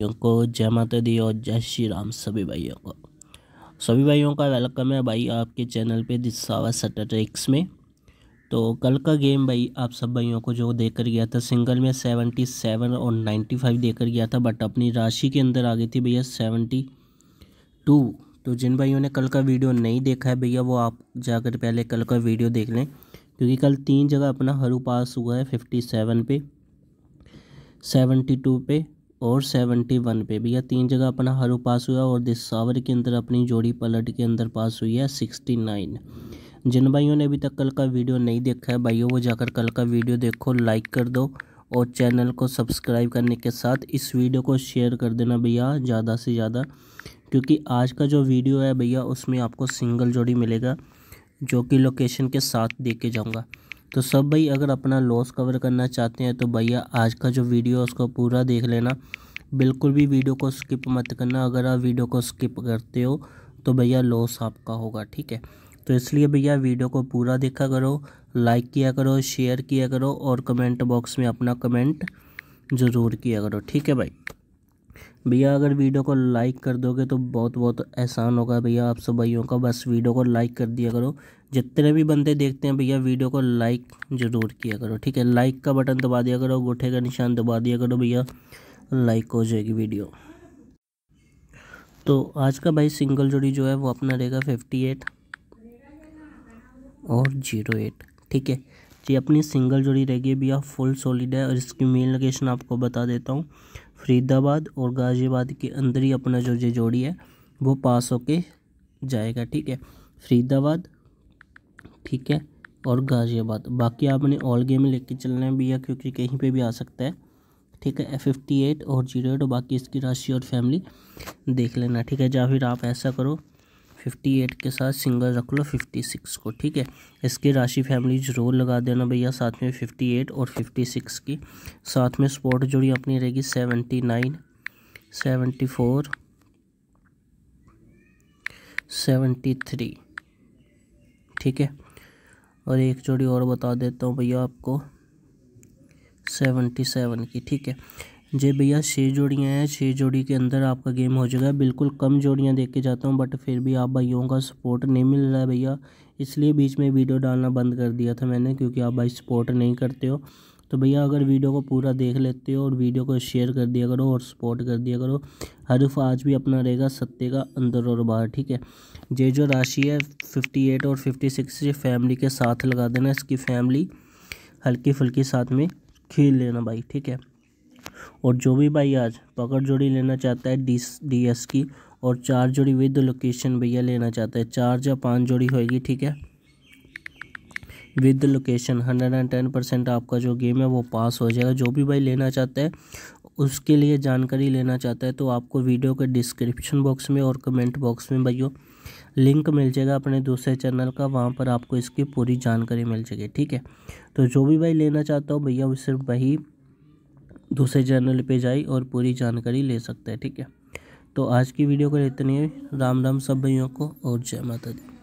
भाइयों को जय माता दी और जय श्री राम सभी भाइयों को सभी भाइयों का वेलकम है भाई आपके चैनल पे दिसावा सटाट्रिक्स में तो कल का गेम भाई आप सब भाइयों को जो देकर गया था सिंगल में सेवेंटी सेवन और नाइन्टी फाइव देकर गया था बट अपनी राशि के अंदर आ गई थी भैया सेवेंटी टू तो जिन भाइयों ने कल का वीडियो नहीं देखा है भैया वो आप जाकर पहले कल का वीडियो देख लें क्योंकि कल तीन जगह अपना हरू पास हुआ है फिफ्टी सेवन पे सेवेंटी टू पे और सेवेंटी वन पे भैया तीन जगह अपना हरू पास हुआ और दिसावर के अंदर अपनी जोड़ी पलट के अंदर पास हुई है सिक्सटी नाइन जिन भाइयों ने अभी तक कल का वीडियो नहीं देखा है भाइयों वो जाकर कल का वीडियो देखो लाइक कर दो और चैनल को सब्सक्राइब करने के साथ इस वीडियो को शेयर कर देना भैया ज़्यादा से ज़्यादा क्योंकि आज का जो वीडियो है भैया उसमें आपको सिंगल जोड़ी मिलेगा जो कि लोकेशन के साथ देखे जाऊँगा तो सब भाई अगर अपना लॉस कवर करना चाहते हैं तो भैया आज का जो वीडियो है उसको पूरा देख लेना बिल्कुल भी वीडियो को स्किप मत करना अगर आप वीडियो को स्किप करते हो तो भैया लॉस आपका होगा ठीक है तो इसलिए भैया वीडियो को पूरा देखा करो लाइक किया करो शेयर किया करो और कमेंट बॉक्स में अपना कमेंट ज़रूर किया करो ठीक है भाई भैया अगर वीडियो को लाइक कर दोगे तो बहुत बहुत एहसान होगा भैया आप सब भाइयों का बस वीडियो को लाइक कर दिया करो जितने भी बंदे देखते हैं भैया वीडियो को लाइक ज़रूर किया करो ठीक है लाइक का बटन दबा दिया करो गुठे का निशान दबा दिया करो भैया लाइक हो जाएगी वीडियो तो आज का भाई सिंगल जोड़ी जो है वो अपना रहेगा फिफ्टी एट और जीरो एट ठीक है ये अपनी सिंगल जोड़ी रहेगी भैया फुल सॉलिड है और इसकी मेन लोकेशन आपको बता देता हूँ फरीदाबाद और गाज़ियाबाद के अंदर ही अपना जो जो जोड़ी है वो पास होके जाएगा ठीक है फरीदाबाद ठीक है और गाज़ियाबाद बाकी आपने ऑल गेम लेके चलना है भैया क्योंकि कहीं पे भी आ सकता है ठीक है फिफ्टी एट और जीरो एट बाकी इसकी राशि और फैमिली देख लेना ठीक है या फिर आप ऐसा करो फिफ्टी एट के साथ सिंगल रख लो फिफ्टी सिक्स को ठीक है इसकी राशि फैमिली जरूर लगा देना भैया साथ में फिफ्टी एट और फिफ्टी सिक्स की साथ में स्पॉट जोड़ी अपनी रहेगी seventy nine seventy four seventy three ठीक है और एक जोड़ी और बता देता हूँ भैया आपको सेवेंटी सेवन की ठीक है जी भैया छः जोड़ियाँ हैं छः जोड़ी के अंदर आपका गेम हो जाएगा बिल्कुल कम जोड़ियाँ देख के जाता हूँ बट फिर भी आप भाइयों का सपोर्ट नहीं मिल रहा है भैया इसलिए बीच में वीडियो डालना बंद कर दिया था मैंने क्योंकि आप भाई सपोर्ट नहीं करते हो तो भैया अगर वीडियो को पूरा देख लेते हो और वीडियो को शेयर कर दिया करो और सपोर्ट कर दिया करो हरफ आज भी अपना रहेगा सत्य का अंदर और बाहर ठीक है ये जो राशि है फिफ्टी एट और फिफ्टी सिक्स ये फैमिली के साथ लगा देना इसकी फैमिली हल्की फुल्की साथ में खेल लेना भाई ठीक है और जो भी भाई आज पकड़ जोड़ी लेना चाहता है डी डी एस की और चार जोड़ी विद लोकेशन भैया लेना चाहता है चार या पाँच जोड़ी होएगी ठीक है with location hundred and ten percent आपका जो गेम है वो पास हो जाएगा जो भी भाई लेना चाहता है उसके लिए जानकारी लेना चाहता है तो आपको वीडियो के डिस्क्रिप्शन बॉक्स में और कमेंट बॉक्स में भैया लिंक मिल जाएगा अपने दूसरे चैनल का वहाँ पर आपको इसकी पूरी जानकारी मिल जाएगी ठीक है तो जो भी भाई लेना चाहता हो भैया सिर्फ वही दूसरे चैनल पे जाए और पूरी जानकारी ले सकते हैं ठीक है तो आज की वीडियो को इतनी राम राम सब भैयों को और जय माता दी